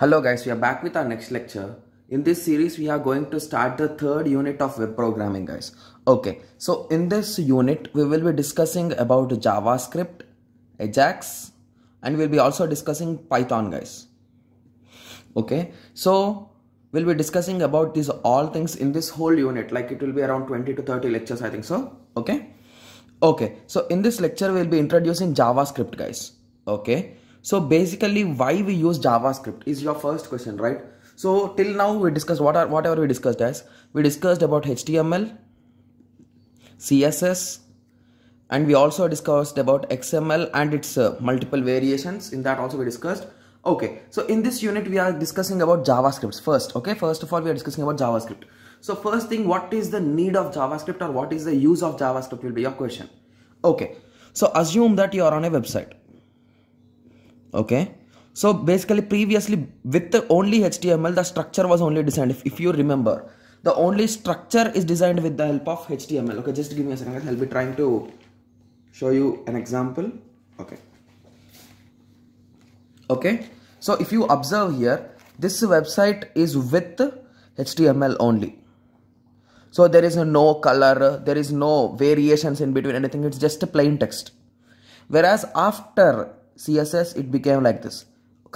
Hello guys, we are back with our next lecture. In this series, we are going to start the third unit of web programming guys. Okay, so in this unit, we will be discussing about JavaScript, Ajax, and we'll be also discussing Python guys. Okay, so we'll be discussing about these all things in this whole unit like it will be around 20 to 30 lectures I think so. Okay, okay, so in this lecture, we'll be introducing JavaScript guys. Okay so basically why we use JavaScript is your first question, right? So till now we discussed what are whatever we discussed as we discussed about HTML, CSS, and we also discussed about XML and its uh, multiple variations. In that also we discussed. Okay, so in this unit we are discussing about JavaScript first. Okay, first of all we are discussing about JavaScript. So first thing, what is the need of JavaScript or what is the use of JavaScript will be your question. Okay, so assume that you are on a website okay so basically previously with the only html the structure was only designed if, if you remember the only structure is designed with the help of html okay just give me a second i'll be trying to show you an example okay okay so if you observe here this website is with html only so there is no color there is no variations in between anything it's just a plain text whereas after css it became like this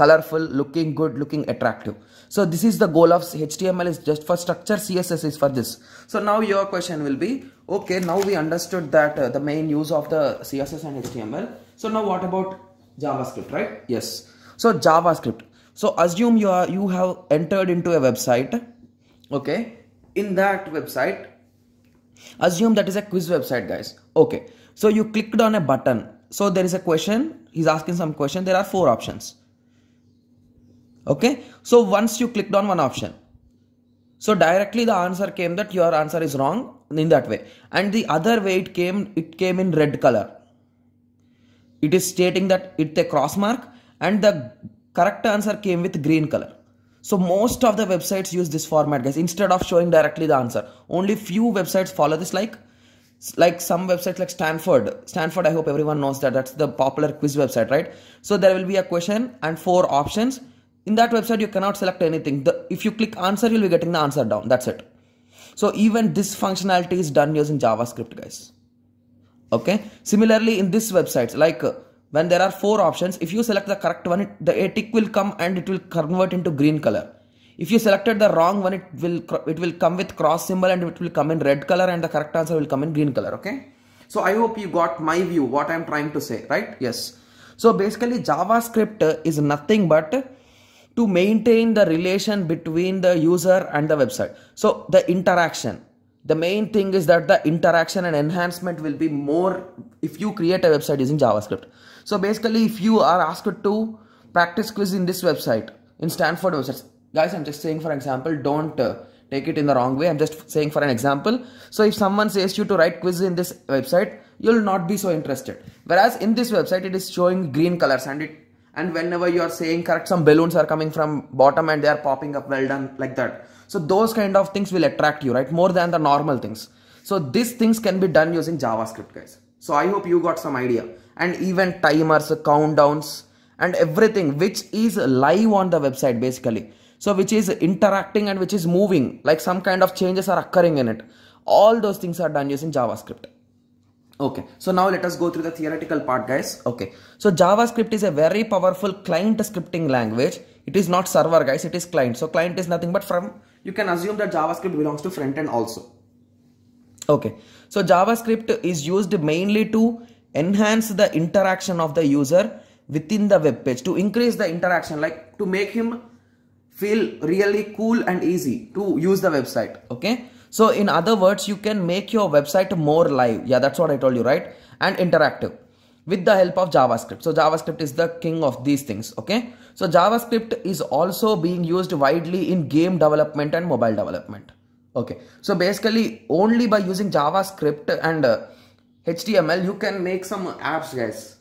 colorful looking good looking attractive so this is the goal of html is just for structure css is for this so now your question will be okay now we understood that uh, the main use of the css and html so now what about javascript right yes so javascript so assume you are you have entered into a website okay in that website assume that is a quiz website guys okay so you clicked on a button so there is a question, he's asking some question, there are four options. Okay, so once you clicked on one option, so directly the answer came that your answer is wrong in that way. And the other way it came, it came in red color. It is stating that it's a cross mark and the correct answer came with green color. So most of the websites use this format guys instead of showing directly the answer. Only few websites follow this like like some websites like stanford stanford i hope everyone knows that that's the popular quiz website right so there will be a question and four options in that website you cannot select anything the, if you click answer you'll be getting the answer down that's it so even this functionality is done using javascript guys okay similarly in this website like when there are four options if you select the correct one it, the tick will come and it will convert into green color if you selected the wrong one it will it will come with cross symbol and it will come in red color and the correct answer will come in green color okay so i hope you got my view what i'm trying to say right yes so basically javascript is nothing but to maintain the relation between the user and the website so the interaction the main thing is that the interaction and enhancement will be more if you create a website using javascript so basically if you are asked to practice quiz in this website in stanford websites guys i'm just saying for example don't uh, take it in the wrong way i'm just saying for an example so if someone says you to write quiz in this website you'll not be so interested whereas in this website it is showing green colors and it and whenever you are saying correct some balloons are coming from bottom and they are popping up well done like that so those kind of things will attract you right more than the normal things so these things can be done using javascript guys so i hope you got some idea and even timers countdowns and everything which is live on the website basically so which is interacting and which is moving like some kind of changes are occurring in it all those things are done using javascript okay so now let us go through the theoretical part guys okay so javascript is a very powerful client scripting language it is not server guys it is client so client is nothing but from you can assume that javascript belongs to front end also okay so javascript is used mainly to enhance the interaction of the user within the web page to increase the interaction like to make him feel really cool and easy to use the website okay so in other words you can make your website more live yeah that's what i told you right and interactive with the help of javascript so javascript is the king of these things okay so javascript is also being used widely in game development and mobile development okay so basically only by using javascript and uh, html you can make some apps guys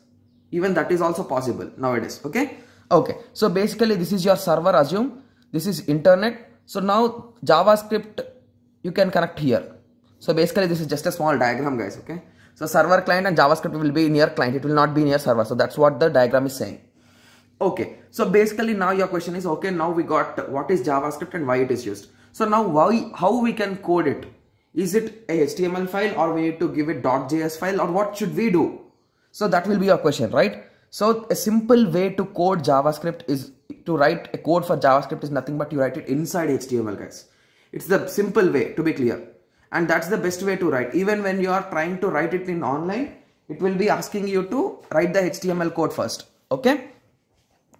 even that is also possible nowadays okay okay so basically this is your server assume this is internet so now javascript you can connect here so basically this is just a small diagram guys okay so server client and javascript will be near client it will not be near server so that's what the diagram is saying okay so basically now your question is okay now we got what is javascript and why it is used so now why how we can code it is it a html file or we need to give it .js file or what should we do so that will be your question right so a simple way to code javascript is to write a code for JavaScript is nothing but you write it inside HTML guys. It's the simple way to be clear. And that's the best way to write. Even when you are trying to write it in online, it will be asking you to write the HTML code first. Okay.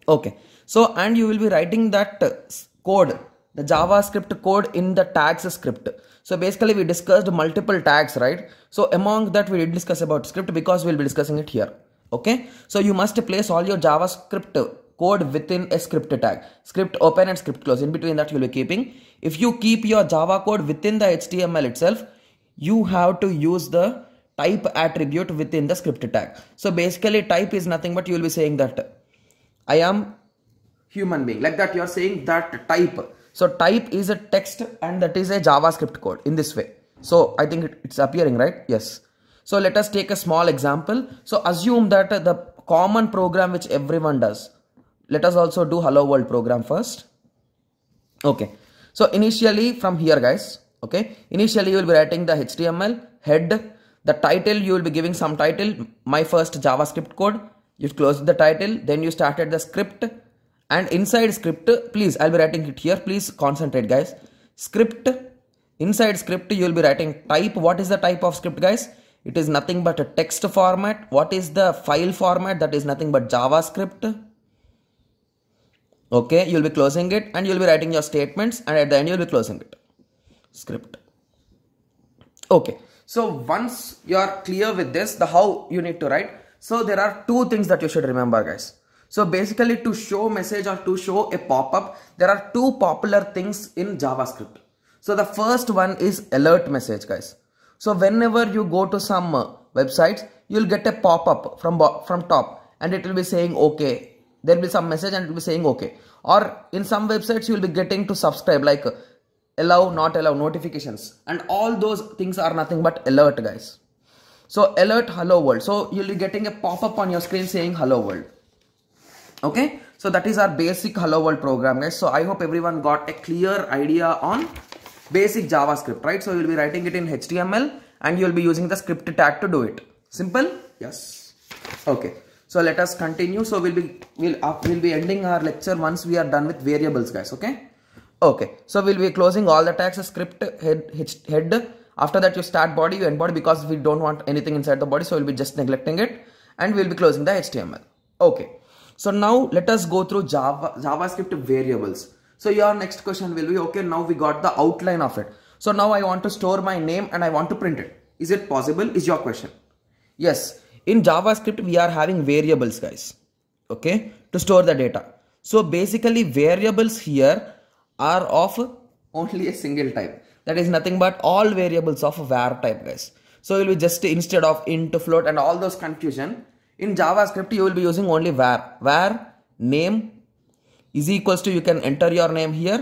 Okay. So, and you will be writing that uh, code, the JavaScript code in the tags script. So basically we discussed multiple tags, right? So among that we did discuss about script because we'll be discussing it here okay so you must place all your javascript code within a script tag script open and script close in between that you'll be keeping if you keep your java code within the html itself you have to use the type attribute within the script tag so basically type is nothing but you'll be saying that i am human being like that you're saying that type so type is a text and that is a javascript code in this way so i think it's appearing right yes so let us take a small example so assume that the common program which everyone does let us also do hello world program first okay so initially from here guys okay initially you will be writing the html head the title you will be giving some title my first javascript code you close the title then you started the script and inside script please i'll be writing it here please concentrate guys script inside script you will be writing type what is the type of script guys it is nothing but a text format what is the file format that is nothing but javascript okay you'll be closing it and you'll be writing your statements and at the end you'll be closing it script okay so once you're clear with this the how you need to write so there are two things that you should remember guys so basically to show message or to show a pop-up there are two popular things in javascript so the first one is alert message guys so whenever you go to some uh, websites you'll get a pop-up from from top and it will be saying okay there will be some message and it will be saying okay or in some websites you will be getting to subscribe like allow not allow notifications and all those things are nothing but alert guys so alert hello world so you'll be getting a pop-up on your screen saying hello world okay so that is our basic hello world program guys so i hope everyone got a clear idea on basic javascript right so you'll be writing it in html and you'll be using the script tag to do it simple yes okay so let us continue. So we'll be we'll uh, we'll be ending our lecture once we are done with variables, guys. Okay. Okay. So we'll be closing all the tags, script head head. After that, you start body, you end body because we don't want anything inside the body, so we'll be just neglecting it, and we'll be closing the HTML. Okay. So now let us go through Java JavaScript variables. So your next question will be okay. Now we got the outline of it. So now I want to store my name and I want to print it. Is it possible? Is your question? Yes in javascript we are having variables guys okay to store the data so basically variables here are of only a single type that is nothing but all variables of var type guys so it will be just instead of int float and all those confusion in javascript you will be using only var var name is equals to you can enter your name here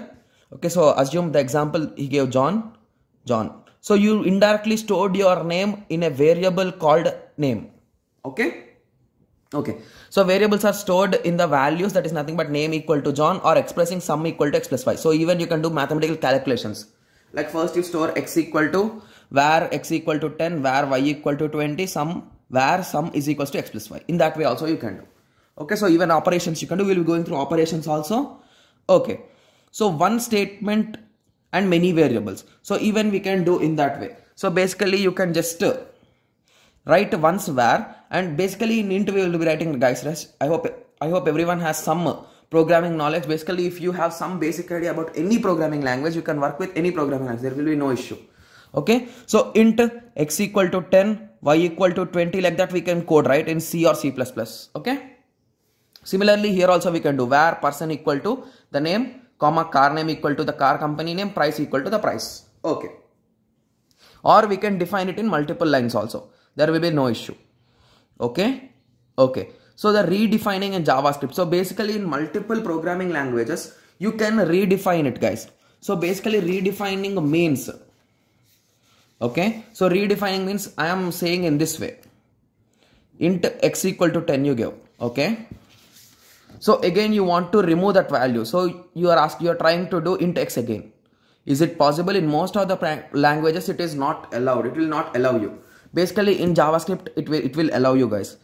okay so assume the example he gave john john so you indirectly stored your name in a variable called name okay okay so variables are stored in the values that is nothing but name equal to john or expressing sum equal to x plus y so even you can do mathematical calculations like first you store x equal to where x equal to 10 where y equal to 20 sum where sum is equals to x plus y in that way also you can do okay so even operations you can do we'll be going through operations also okay so one statement and many variables so even we can do in that way so basically you can just write once where and basically in int we will be writing guys rest i hope i hope everyone has some programming knowledge basically if you have some basic idea about any programming language you can work with any programming language there will be no issue okay so int x equal to 10 y equal to 20 like that we can code right in c or c++ okay similarly here also we can do where person equal to the name comma car name equal to the car company name price equal to the price okay or we can define it in multiple lines also there will be no issue okay okay so the redefining in javascript so basically in multiple programming languages you can redefine it guys so basically redefining means okay so redefining means i am saying in this way int x equal to 10 you give okay so again you want to remove that value so you are asked you are trying to do int x again is it possible in most of the languages it is not allowed it will not allow you Basically in JavaScript, it will, it will allow you guys.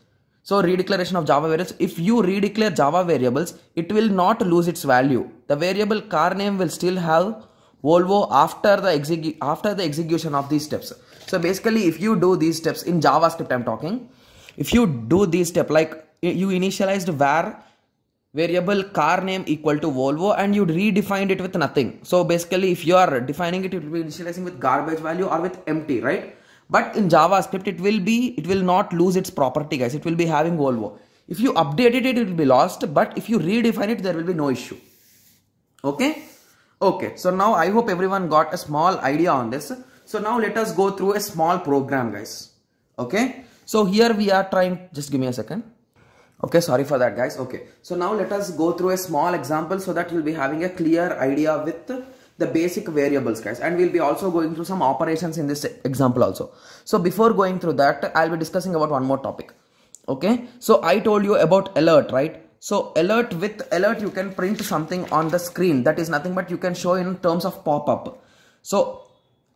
So redeclaration of Java variables, if you redeclare Java variables, it will not lose its value. The variable car name will still have Volvo after the, after the execution of these steps. So basically if you do these steps in JavaScript I'm talking, if you do these step like you initialized var variable car name equal to Volvo and you redefined it with nothing. So basically if you are defining it, it will be initializing with garbage value or with empty, right? but in javascript it will be it will not lose its property guys it will be having volvo if you updated it it will be lost but if you redefine it there will be no issue okay okay so now i hope everyone got a small idea on this so now let us go through a small program guys okay so here we are trying just give me a second okay sorry for that guys okay so now let us go through a small example so that you'll be having a clear idea with the basic variables guys and we'll be also going through some operations in this example also so before going through that i'll be discussing about one more topic okay so i told you about alert right so alert with alert you can print something on the screen that is nothing but you can show in terms of pop-up so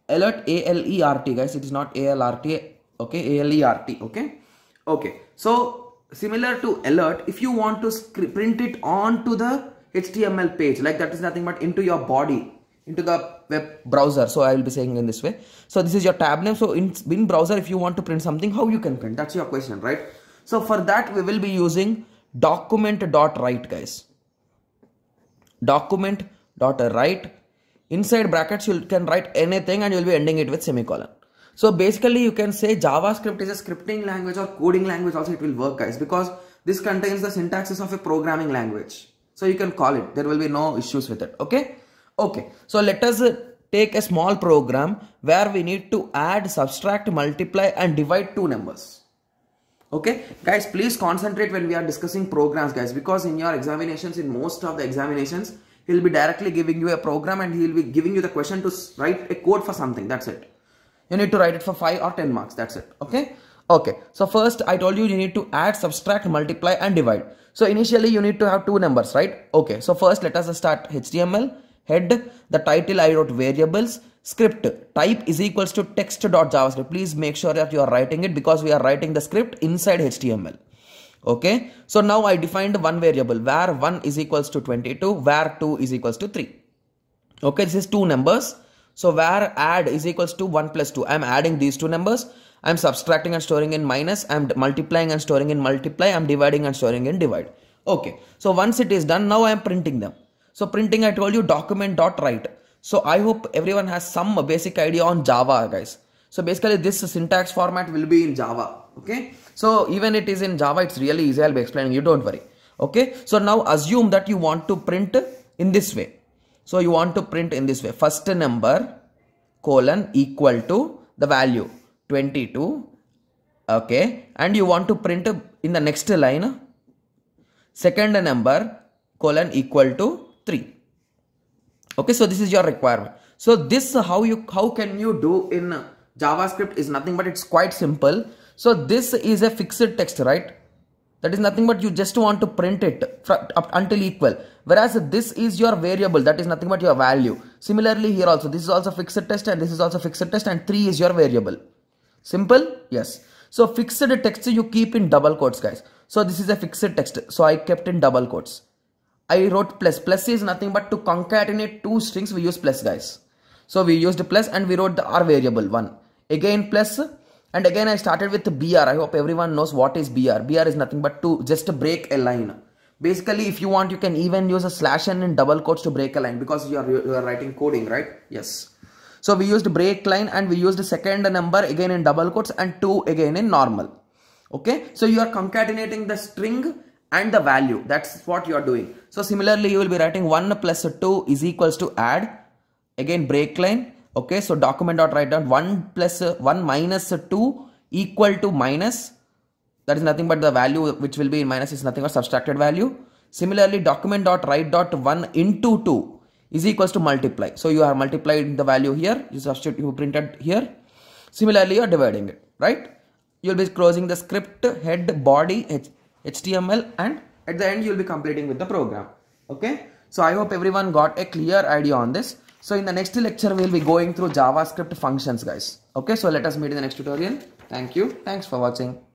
alert a l e r t guys it is not a l r t okay a l e r t okay okay so similar to alert if you want to print it onto the html page like that is nothing but into your body into the web browser so i will be saying in this way so this is your tab name so in, in browser if you want to print something how you can print that's your question right so for that we will be using document dot write guys document dot write inside brackets you can write anything and you'll be ending it with semicolon so basically you can say javascript is a scripting language or coding language also it will work guys because this contains the syntaxes of a programming language so you can call it there will be no issues with it okay Okay, so let us uh, take a small program where we need to add, subtract, multiply and divide two numbers. Okay, guys, please concentrate when we are discussing programs, guys, because in your examinations, in most of the examinations, he'll be directly giving you a program and he'll be giving you the question to write a code for something. That's it. You need to write it for 5 or 10 marks. That's it. Okay. Okay. So first I told you you need to add, subtract, multiply and divide. So initially you need to have two numbers, right? Okay. So first let us start HTML head the title i wrote variables script type is equals to text dot javascript please make sure that you are writing it because we are writing the script inside html okay so now i defined one variable where 1 is equals to 22 where 2 is equals to 3 okay this is two numbers so where add is equals to 1 plus 2 i'm adding these two numbers i'm subtracting and storing in minus i'm multiplying and storing in multiply i'm dividing and storing in divide okay so once it is done now i'm printing them so printing, I told you document dot write. So I hope everyone has some basic idea on Java guys. So basically this syntax format will be in Java. Okay. So even it is in Java, it's really easy. I'll be explaining you. Don't worry. Okay. So now assume that you want to print in this way. So you want to print in this way. First number colon equal to the value 22. Okay. And you want to print in the next line. Second number colon equal to 3 okay so this is your requirement so this how you how can you do in javascript is nothing but it's quite simple so this is a fixed text right that is nothing but you just want to print it up until equal whereas this is your variable that is nothing but your value similarly here also this is also fixed text and this is also fixed text and 3 is your variable simple yes so fixed text you keep in double quotes guys so this is a fixed text so i kept in double quotes I wrote plus. Plus is nothing but to concatenate two strings we use plus guys. So we used plus and we wrote the R variable 1. Again plus and again I started with BR. I hope everyone knows what is BR. BR is nothing but to just break a line. Basically if you want you can even use a slash and in double quotes to break a line because you are, you are writing coding right. Yes. So we used break line and we used second number again in double quotes and 2 again in normal. Okay. So you are concatenating the string and the value. That's what you are doing. So similarly, you will be writing 1 plus 2 is equals to add. Again, break line. Okay, so document dot write down 1 plus uh, 1 minus 2 equal to minus. That is nothing but the value which will be in minus is nothing but subtracted value. Similarly, document dot write dot 1 into 2 is equals to multiply. So you are multiplying the value here. You substitute, you printed here. Similarly, you are dividing it, right? You'll be closing the script head body. H HTML and at the end you'll be completing with the program. Okay. So I hope everyone got a clear idea on this. So in the next lecture, we'll be going through JavaScript functions guys. Okay. So let us meet in the next tutorial. Thank you. Thanks for watching.